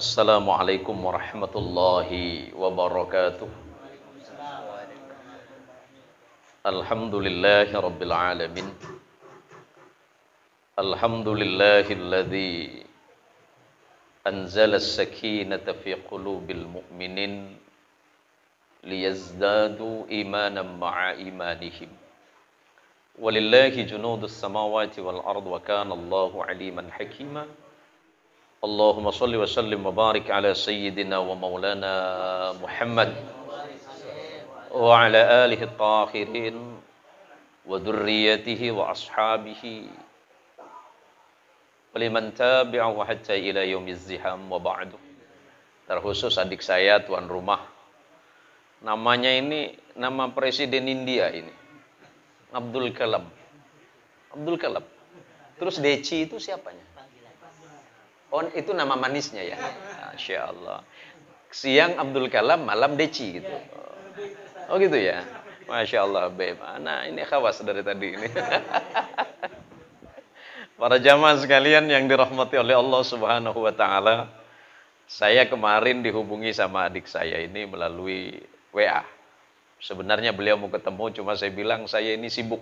السلام عليكم ورحمة الله وبركاته الحمد لله رب العالمين الحمد لله الذي أنزل السكينة في قلوب المؤمنين ليزدادوا إيمانا مع إيمانهم ولله جنود السماوات والأرض وكان الله عليما حكيما اللهم صل وسلم وبارك على سيدنا ومولانا محمد وعلى آله الطاهرين وذريته وأصحابه ولمن تابعه حتى إلى يوم الزحام وبعد terkhusus adik saya tuan rumah namanya ini nama presiden India ini Abdul Kalam Abdul Kalam terus Deci itu siapanya On itu nama manisnya ya. Masya Allah. Siang Abdul Kalam, malam Deci gitu. Oh gitu ya. Masya Allah, Beb. Nah, ini khawas dari tadi ini. Para jamaah sekalian yang dirahmati oleh Allah Subhanahu wa taala, saya kemarin dihubungi sama adik saya ini melalui WA. Sebenarnya beliau mau ketemu, cuma saya bilang saya ini sibuk.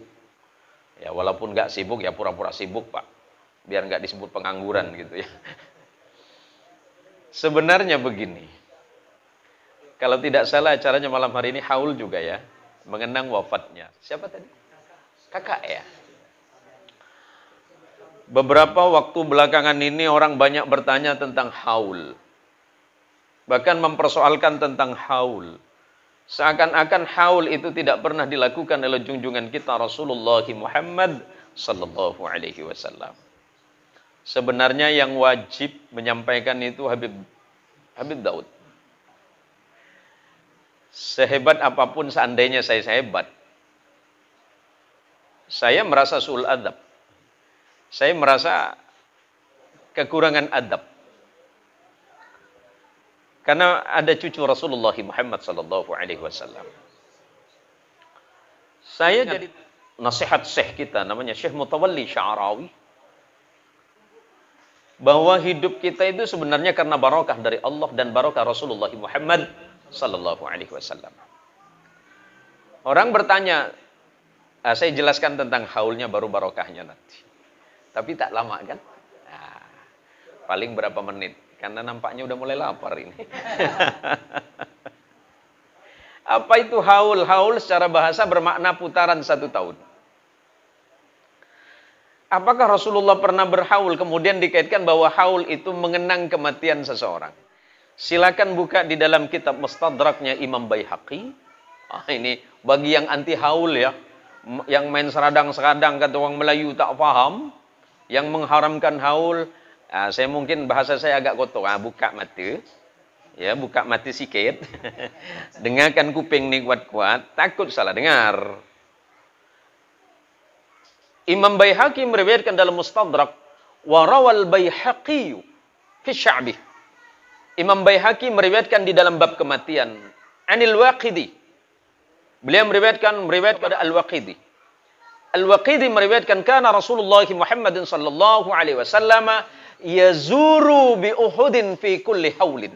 Ya, walaupun nggak sibuk ya pura-pura sibuk, Pak biar nggak disebut pengangguran gitu ya. Sebenarnya begini, kalau tidak salah acaranya malam hari ini haul juga ya, mengenang wafatnya. Siapa tadi? Kakak ya. Beberapa waktu belakangan ini orang banyak bertanya tentang haul. Bahkan mempersoalkan tentang haul. Seakan-akan haul itu tidak pernah dilakukan oleh junjungan kita Rasulullah Muhammad sallallahu alaihi wasallam. Sebenarnya yang wajib menyampaikan itu Habib Habib Daud. Sehebat apapun seandainya saya sehebat, saya merasa sul adab. Saya merasa kekurangan adab. Karena ada cucu Rasulullah Muhammad sallallahu alaihi wasallam. Saya jadi nasihat syekh kita namanya Syekh Mutawalli Sya'rawi bahwa hidup kita itu sebenarnya karena barokah dari Allah dan barokah Rasulullah Muhammad sallallahu alaihi wasallam. Orang bertanya, ah, saya jelaskan tentang haulnya baru barokahnya nanti. Tapi tak lama kan? Nah, paling berapa menit? Karena nampaknya udah mulai lapar ini. Apa itu haul? Haul secara bahasa bermakna putaran satu tahun. Apakah Rasulullah pernah berhaul kemudian dikaitkan bahwa haul itu mengenang kematian seseorang? Silakan buka di dalam kitab Mustadraknya Imam Baihaqi. Ah, ini bagi yang anti haul ya, yang main seradang-seradang kata orang Melayu tak faham, yang mengharamkan haul, ah, saya mungkin bahasa saya agak kotor. Ah, buka mata. Ya, buka mata sikit. Dengarkan kuping ni kuat-kuat, takut salah dengar. Imam Baihaqi meriwayatkan dalam Mustadrak wa rawal Baihaqi fi Sya'bi. Imam Baihaqi meriwayatkan di dalam bab kematian Anil Waqidi. Beliau meriwayatkan meriwayat pada Al-Waqidi. Al-Waqidi meriwayatkan kana Rasulullah Muhammad sallallahu alaihi wasallam yazuru bi Uhudin fi kulli haulin.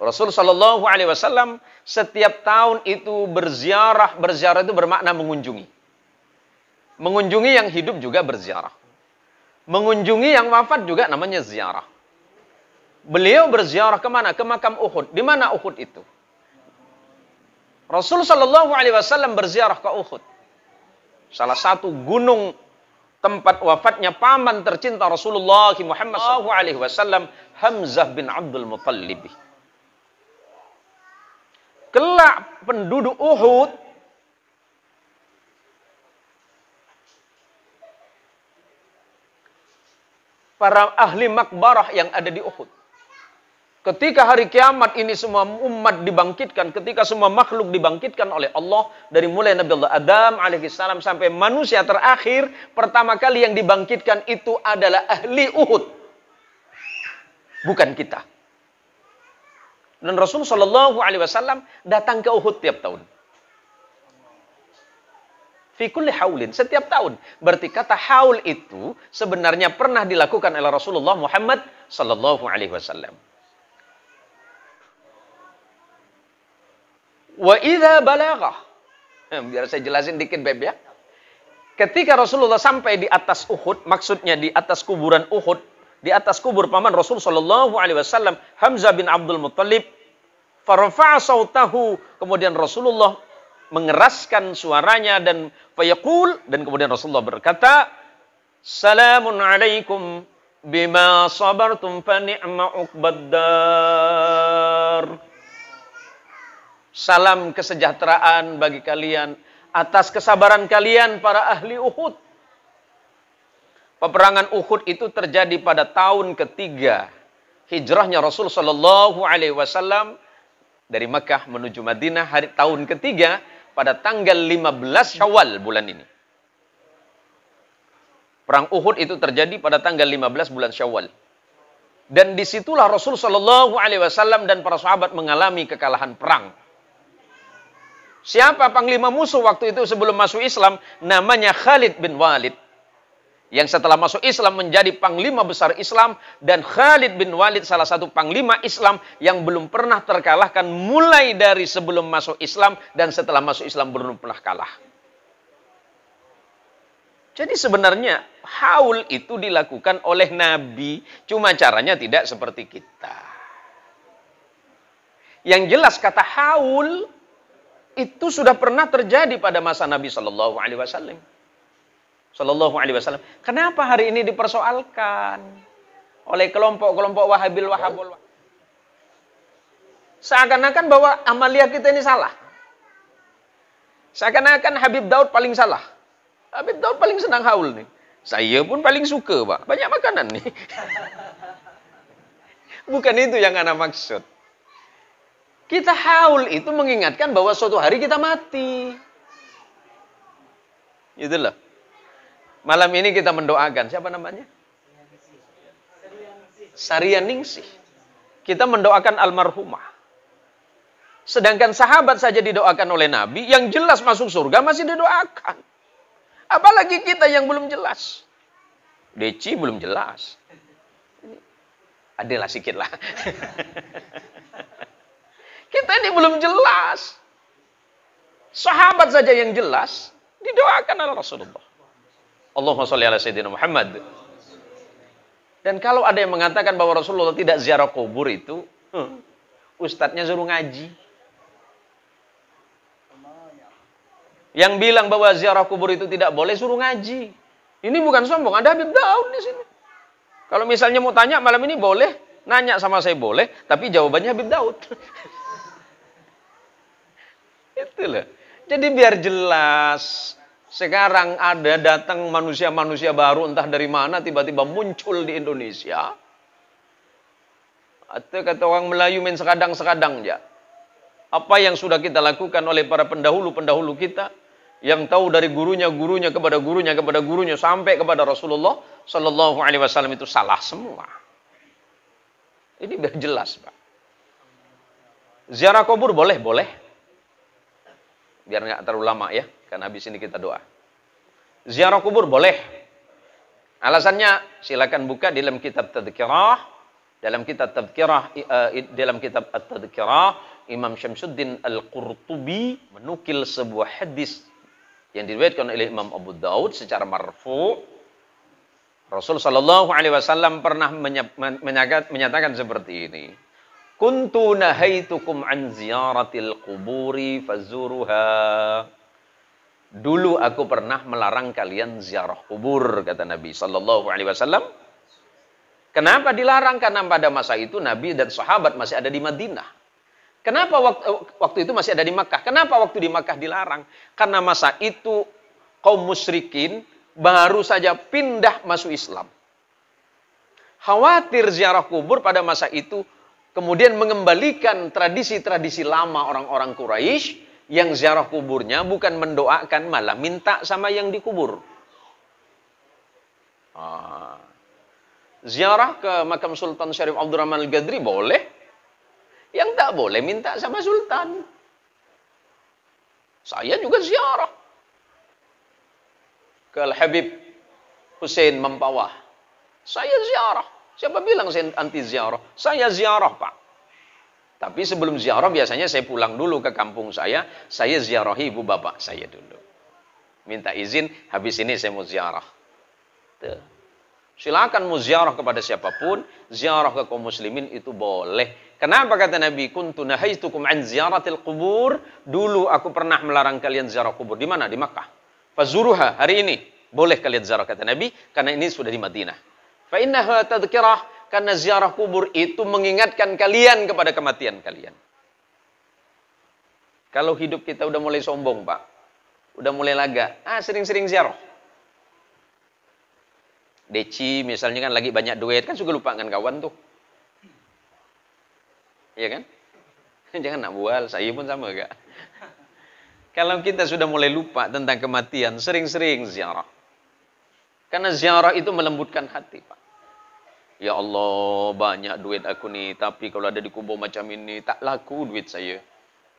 Rasul sallallahu Alaihi Wasallam setiap tahun itu berziarah berziarah itu bermakna mengunjungi Mengunjungi yang hidup juga berziarah. Mengunjungi yang wafat juga namanya ziarah. Beliau berziarah kemana? Ke makam Uhud. Di mana Uhud itu? Rasul Shallallahu Alaihi Wasallam berziarah ke Uhud. Salah satu gunung tempat wafatnya paman tercinta Rasulullah Muhammad Shallallahu Alaihi Wasallam Hamzah bin Abdul Muttalib. Kelak penduduk Uhud para ahli makbarah yang ada di Uhud. Ketika hari kiamat ini semua umat dibangkitkan, ketika semua makhluk dibangkitkan oleh Allah dari mulai Nabi Allah Adam alaihissalam sampai manusia terakhir, pertama kali yang dibangkitkan itu adalah ahli Uhud. Bukan kita. Dan Rasul Shallallahu alaihi wasallam datang ke Uhud tiap tahun. Fikul haulin setiap tahun. Berarti kata haul itu sebenarnya pernah dilakukan oleh Rasulullah Muhammad sallallahu alaihi wasallam. Wa idha balagah. Hmm, biar saya jelasin dikit Beb ya. Ketika Rasulullah sampai di atas Uhud, maksudnya di atas kuburan Uhud, di atas kubur paman Rasul sallallahu alaihi wasallam Hamzah bin Abdul Muttalib, farfa'a sautahu kemudian Rasulullah mengeraskan suaranya dan fayakul dan kemudian Rasulullah berkata, "Salamun alaikum bima sabartum fa ni'ma Salam kesejahteraan bagi kalian atas kesabaran kalian para ahli Uhud. Peperangan Uhud itu terjadi pada tahun ketiga hijrahnya Rasul Shallallahu Alaihi Wasallam dari Mekah menuju Madinah hari tahun ketiga pada tanggal 15 Syawal bulan ini. Perang Uhud itu terjadi pada tanggal 15 bulan Syawal. Dan disitulah Rasul Shallallahu Alaihi Wasallam dan para sahabat mengalami kekalahan perang. Siapa panglima musuh waktu itu sebelum masuk Islam? Namanya Khalid bin Walid yang setelah masuk Islam menjadi panglima besar Islam dan Khalid bin Walid salah satu panglima Islam yang belum pernah terkalahkan mulai dari sebelum masuk Islam dan setelah masuk Islam belum pernah kalah. Jadi sebenarnya haul itu dilakukan oleh Nabi, cuma caranya tidak seperti kita. Yang jelas kata haul itu sudah pernah terjadi pada masa Nabi Shallallahu Alaihi Wasallam. Shallallahu Alaihi Wasallam. Kenapa hari ini dipersoalkan oleh kelompok-kelompok Wahabil Wahabul? Ya. Seakan-akan bahwa amalia kita ini salah. Seakan-akan Habib Daud paling salah. Habib Daud paling senang haul nih. Saya pun paling suka, Pak. Banyak makanan nih. Bukan itu yang anak maksud. Kita haul itu mengingatkan bahwa suatu hari kita mati. Itulah. Malam ini kita mendoakan siapa namanya? Sarian Ningsih. Kita mendoakan almarhumah. Sedangkan sahabat saja didoakan oleh Nabi, yang jelas masuk surga masih didoakan. Apalagi kita yang belum jelas. Deci belum jelas. Adalah sedikit lah. kita ini belum jelas. Sahabat saja yang jelas didoakan oleh Rasulullah. Allahumma sholli ala sayyidina Muhammad. Dan kalau ada yang mengatakan bahwa Rasulullah tidak ziarah kubur itu, huh, hmm, ustadznya suruh ngaji. Yang bilang bahwa ziarah kubur itu tidak boleh suruh ngaji. Ini bukan sombong, ada Habib Daud di sini. Kalau misalnya mau tanya malam ini boleh, nanya sama saya boleh, tapi jawabannya Habib Daud. Itulah. Jadi biar jelas sekarang ada datang manusia-manusia baru entah dari mana tiba-tiba muncul di Indonesia. Atau kata orang Melayu main sekadang-sekadang ya. Apa yang sudah kita lakukan oleh para pendahulu-pendahulu kita yang tahu dari gurunya gurunya kepada gurunya kepada gurunya sampai kepada Rasulullah Shallallahu Alaihi Wasallam itu salah semua. Ini biar jelas, Pak. Ziarah kubur boleh, boleh. Biar nggak terlalu lama ya. Kan habis ini kita doa. Ziarah kubur boleh. Alasannya silakan buka di dalam kitab Tadhkirah dalam kitab Tadhkirah eh, dalam kitab at Imam Syamsuddin Al-Qurtubi menukil sebuah hadis yang diriwayatkan oleh Imam Abu Daud secara marfu Rasul sallallahu Alaihi Wasallam pernah menyatakan seperti ini Kuntu nahaitukum an ziyaratil quburi fazuruha Dulu aku pernah melarang kalian ziarah kubur, kata Nabi Sallallahu Alaihi Wasallam. Kenapa dilarang? Karena pada masa itu Nabi dan sahabat masih ada di Madinah. Kenapa waktu, waktu itu masih ada di Makkah? Kenapa waktu di Makkah dilarang? Karena masa itu kaum musyrikin baru saja pindah masuk Islam. Khawatir ziarah kubur pada masa itu kemudian mengembalikan tradisi-tradisi lama orang-orang Quraisy yang ziarah kuburnya bukan mendoakan malah minta sama yang dikubur. Ah. Ziarah ke makam Sultan Syarif Abdurrahman Al-Gadri boleh. Yang tak boleh minta sama Sultan. Saya juga ziarah. Ke Al-Habib Hussein Mempawah. Saya ziarah. Siapa bilang saya anti ziarah? Saya ziarah, Pak. Tapi sebelum ziarah biasanya saya pulang dulu ke kampung saya, saya ziarahi ibu bapak saya dulu. Minta izin, habis ini saya mau ziarah. Tuh. Silakan mau ziarah kepada siapapun, ziarah ke kaum muslimin itu boleh. Kenapa kata Nabi, kuntu nahaitukum an ziaratil kubur, dulu aku pernah melarang kalian ziarah kubur. Di mana? Di Makkah. Fazuruha, hari ini. Boleh kalian ziarah kata Nabi, karena ini sudah di Madinah. Fa innaha tadhkirah karena ziarah kubur itu mengingatkan kalian kepada kematian kalian. Kalau hidup kita udah mulai sombong, Pak. Udah mulai laga. Ah, sering-sering ziarah. Deci misalnya kan lagi banyak duit. Kan suka lupa kan kawan tuh. Iya kan? Jangan nak bual, saya pun sama gak? Kalau kita sudah mulai lupa tentang kematian, sering-sering ziarah. Karena ziarah itu melembutkan hati, Pak. Ya Allah, banyak duit aku nih, tapi kalau ada di kubur macam ini, tak laku duit saya.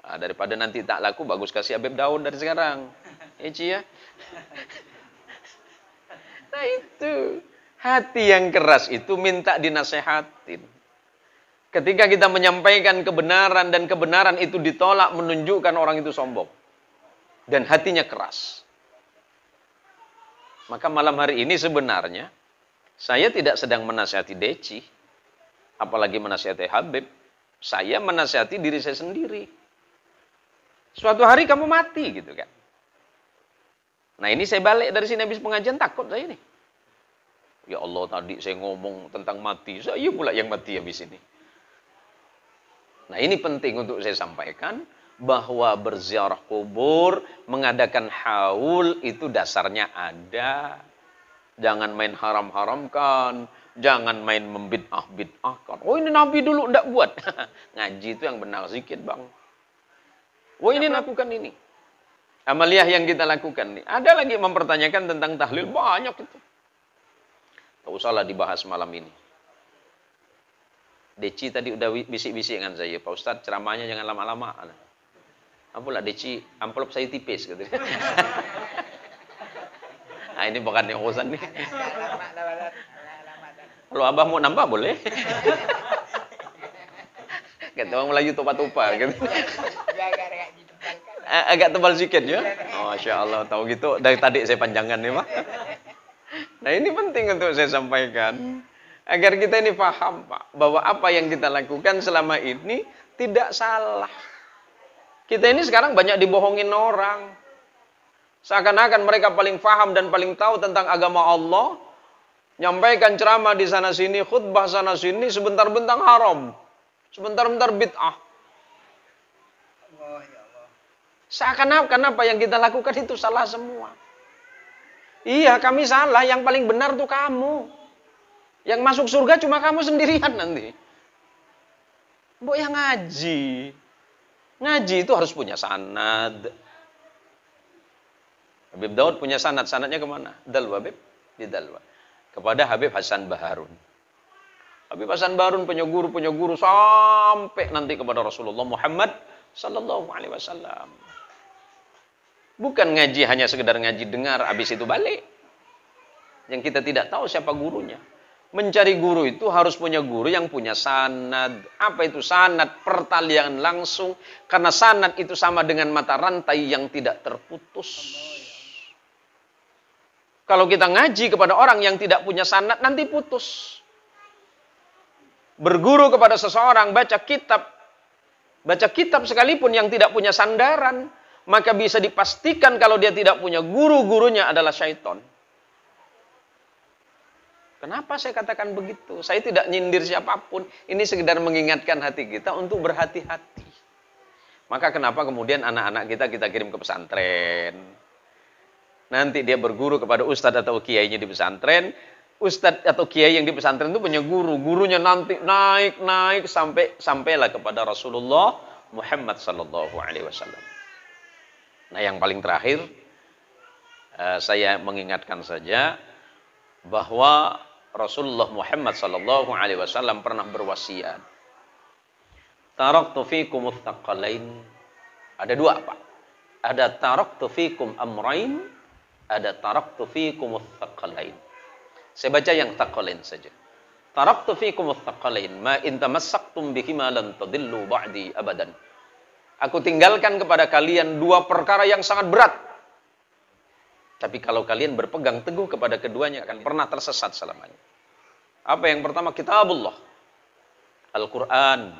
Ha, daripada nanti tak laku, bagus kasih Habib daun dari sekarang. Ya, Cik, ya. Nah itu, hati yang keras itu minta dinasehatin. Ketika kita menyampaikan kebenaran dan kebenaran itu ditolak, menunjukkan orang itu sombong. Dan hatinya keras. Maka malam hari ini sebenarnya, saya tidak sedang menasihati Deci, apalagi menasihati Habib. Saya menasihati diri saya sendiri. Suatu hari kamu mati gitu kan. Nah ini saya balik dari sini habis pengajian takut saya ini. Ya Allah tadi saya ngomong tentang mati, saya pula yang mati habis ini. Nah ini penting untuk saya sampaikan bahwa berziarah kubur, mengadakan haul itu dasarnya ada. Jangan main haram-haramkan, jangan main membid'ah-bid'ahkan. Oh ini Nabi dulu tidak buat. Ngaji itu yang benar sedikit bang. Oh ini lakukan ini. Amaliyah yang kita lakukan nih. Ada lagi mempertanyakan tentang tahlil banyak itu. Tak usahlah dibahas malam ini. Deci tadi udah bisik-bisik dengan saya, Pak Ustadz ceramahnya jangan lama-lama. Apalah Deci, amplop saya tipis gitu. nah, ini bukan yang urusan nih kalau abah mau nambah boleh Kita orang Melayu tupa-tupa iya, gitu iya. Kan. Eh, agak tebal sedikit ya oh, Masya Allah tahu gitu dari tadi saya panjangkan nih pak nah ini penting untuk saya sampaikan agar kita ini paham pak bahwa apa yang kita lakukan selama ini tidak salah kita ini sekarang banyak dibohongin orang Seakan-akan mereka paling faham dan paling tahu tentang agama Allah. Nyampaikan ceramah di sana sini, khutbah sana sini, sebentar bentar haram. Sebentar-bentar bid'ah. Seakan-akan apa yang kita lakukan itu salah semua. Iya, kami salah. Yang paling benar tuh kamu. Yang masuk surga cuma kamu sendirian nanti. Bu, yang ngaji. Ngaji itu harus punya sanad Habib Daud punya sanat. Sanatnya kemana? Dalwa, Habib. Di Dalwa. Kepada Habib Hasan Baharun. Habib Hasan Baharun punya guru, punya guru. Sampai nanti kepada Rasulullah Muhammad Sallallahu Alaihi Wasallam. Bukan ngaji hanya sekedar ngaji dengar, habis itu balik. Yang kita tidak tahu siapa gurunya. Mencari guru itu harus punya guru yang punya sanad. Apa itu sanad? Pertalian langsung. Karena sanad itu sama dengan mata rantai yang tidak terputus. Kalau kita ngaji kepada orang yang tidak punya sanat, nanti putus. Berguru kepada seseorang, baca kitab. Baca kitab sekalipun yang tidak punya sandaran, maka bisa dipastikan kalau dia tidak punya guru, gurunya adalah syaitan. Kenapa saya katakan begitu? Saya tidak nyindir siapapun. Ini sekedar mengingatkan hati kita untuk berhati-hati. Maka kenapa kemudian anak-anak kita kita kirim ke pesantren? Nanti dia berguru kepada ustadz atau kiainya di pesantren. Ustadz atau kiai yang di pesantren itu punya guru. Gurunya nanti naik naik sampai sampailah kepada Rasulullah Muhammad Sallallahu Alaihi Wasallam. Nah yang paling terakhir eh, saya mengingatkan saja bahwa Rasulullah Muhammad Sallallahu Alaihi Wasallam pernah berwasiat. Tarok tufikum Ada dua pak. Ada tarok tufikum amrain ada taraktu fikum tsaqalain. Saya baca yang tsaqalain saja. Taraktu fikum tsaqalain ma in tamassaktum bihima lan tadillu ba'di abadan. Aku tinggalkan kepada kalian dua perkara yang sangat berat. Tapi kalau kalian berpegang teguh kepada keduanya akan pernah tersesat selamanya. Apa yang pertama kitabullah. Al-Qur'an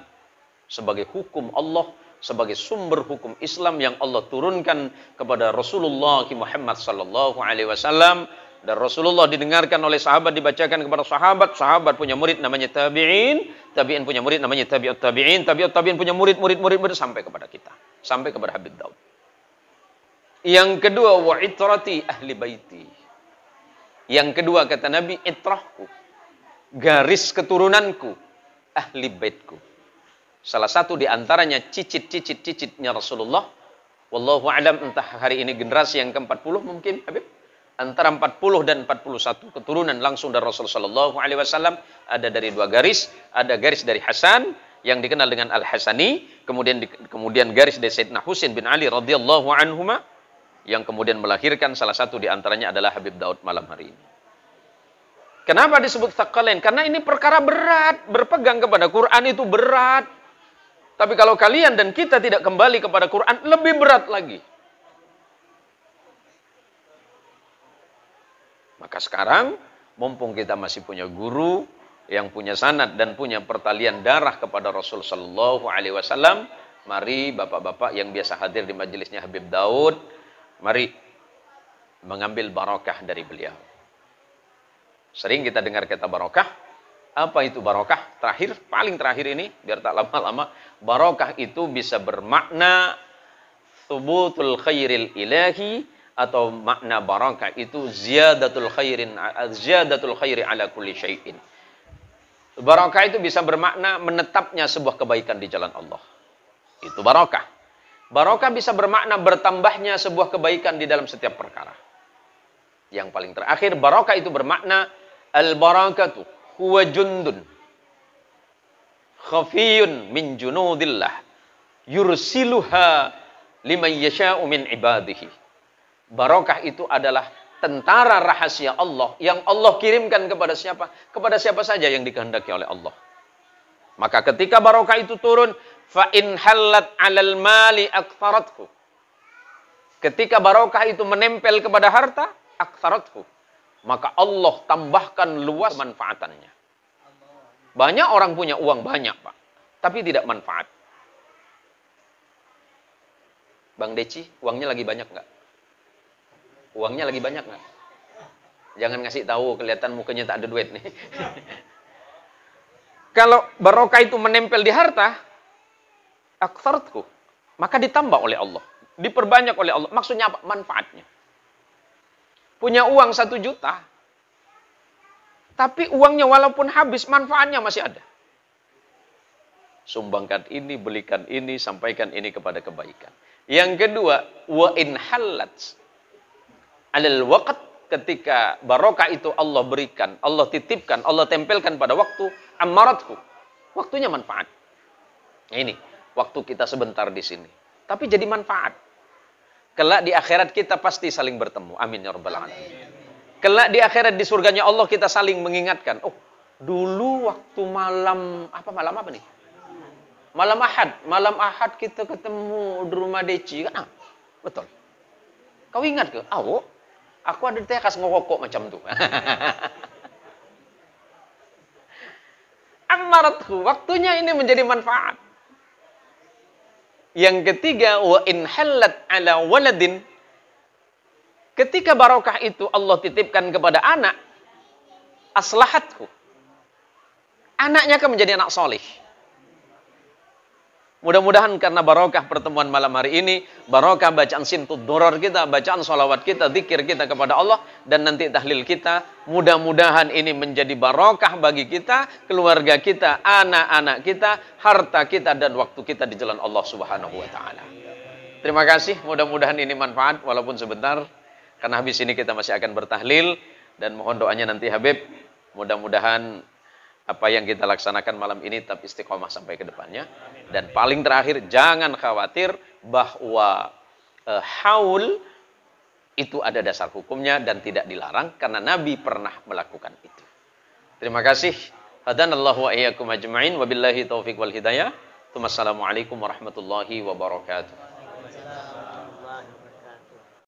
sebagai hukum Allah sebagai sumber hukum Islam yang Allah turunkan kepada Rasulullah Muhammad sallallahu alaihi wasallam dan Rasulullah didengarkan oleh sahabat dibacakan kepada sahabat sahabat punya murid namanya tabi'in tabi'in punya murid namanya tabi'ut tabi'in tabi'ut tabi'in punya murid murid murid murid sampai kepada kita sampai kepada Habib Daud yang kedua wa itrati ahli baiti yang kedua kata Nabi itrahku garis keturunanku ahli baitku Salah satu di antaranya cicit-cicit-cicitnya Rasulullah. Wallahu alam entah hari ini generasi yang ke-40 mungkin Habib antara 40 dan 41 keturunan langsung dari Rasulullah Sallallahu Alaihi Wasallam ada dari dua garis ada garis dari Hasan yang dikenal dengan Al Hasani kemudian kemudian garis dari Sayyidina Husain bin Ali radhiyallahu anhuma yang kemudian melahirkan salah satu diantaranya adalah Habib Daud malam hari ini. Kenapa disebut thaqalain? Karena ini perkara berat, berpegang kepada Quran itu berat. Tapi kalau kalian dan kita tidak kembali kepada Quran, lebih berat lagi. Maka sekarang, mumpung kita masih punya guru yang punya sanad dan punya pertalian darah kepada Rasul Shallallahu Alaihi Wasallam, mari bapak-bapak yang biasa hadir di majelisnya Habib Daud, mari mengambil barokah dari beliau. Sering kita dengar kata barokah, apa itu barokah? Terakhir, paling terakhir ini, biar tak lama-lama. Barokah itu bisa bermakna thubutul khairil ilahi atau makna barokah itu ziyadatul khairin ziyadatul khairi ala kulli syai'in. Barokah itu bisa bermakna menetapnya sebuah kebaikan di jalan Allah. Itu barokah. Barokah bisa bermakna bertambahnya sebuah kebaikan di dalam setiap perkara. Yang paling terakhir, barokah itu bermakna al-barakatuh huwa jundun khafiyun min junudillah yursiluha liman yasha'u min ibadihi. Barokah itu adalah tentara rahasia Allah yang Allah kirimkan kepada siapa? Kepada siapa saja yang dikehendaki oleh Allah. Maka ketika barokah itu turun, fa in halat 'alal mali aktharatku Ketika barokah itu menempel kepada harta, aktharatku maka Allah tambahkan luas manfaatannya. Banyak orang punya uang banyak, Pak, tapi tidak manfaat. Bang Deci, uangnya lagi banyak nggak? Uangnya lagi banyak nggak? Jangan ngasih tahu, kelihatan mukanya tak ada duit nih. Kalau barokah itu menempel di harta, aksartku, maka ditambah oleh Allah, diperbanyak oleh Allah. Maksudnya apa? Manfaatnya punya uang satu juta, tapi uangnya walaupun habis, manfaatnya masih ada. Sumbangkan ini, belikan ini, sampaikan ini kepada kebaikan. Yang kedua, wa in halat alal waqt ketika barokah itu Allah berikan, Allah titipkan, Allah tempelkan pada waktu amaratku. Waktunya manfaat. Ini, waktu kita sebentar di sini. Tapi jadi manfaat. Kelak di akhirat kita pasti saling bertemu. Amin ya rabbal alamin. Kelak di akhirat di surganya Allah kita saling mengingatkan. Oh, dulu waktu malam apa malam apa nih? Malam Ahad, malam Ahad kita ketemu di rumah Deci kan? Ah, betul. Kau ingat ke? Aku, ah, oh, aku ada kas ngokok macam tu. Amaratku, waktunya ini menjadi manfaat. Yang ketiga, wa in halat ala waladin. Ketika barokah itu Allah titipkan kepada anak, aslahatku. Anaknya akan menjadi anak solih. Mudah-mudahan karena barokah pertemuan malam hari ini, barokah bacaan sintud doror kita, bacaan sholawat kita, zikir kita kepada Allah, dan nanti tahlil kita, mudah-mudahan ini menjadi barokah bagi kita, keluarga kita, anak-anak kita, harta kita, dan waktu kita di jalan Allah Subhanahu wa Ta'ala. Terima kasih, mudah-mudahan ini manfaat, walaupun sebentar, karena habis ini kita masih akan bertahlil, dan mohon doanya nanti Habib, mudah-mudahan apa yang kita laksanakan malam ini tetap istiqomah sampai ke depannya. Dan paling terakhir, jangan khawatir bahwa e, haul itu ada dasar hukumnya dan tidak dilarang karena Nabi pernah melakukan itu. Terima kasih. Hadanallahu wa ajma'in wabillahi taufiq wal hidayah. Assalamualaikum warahmatullahi wabarakatuh.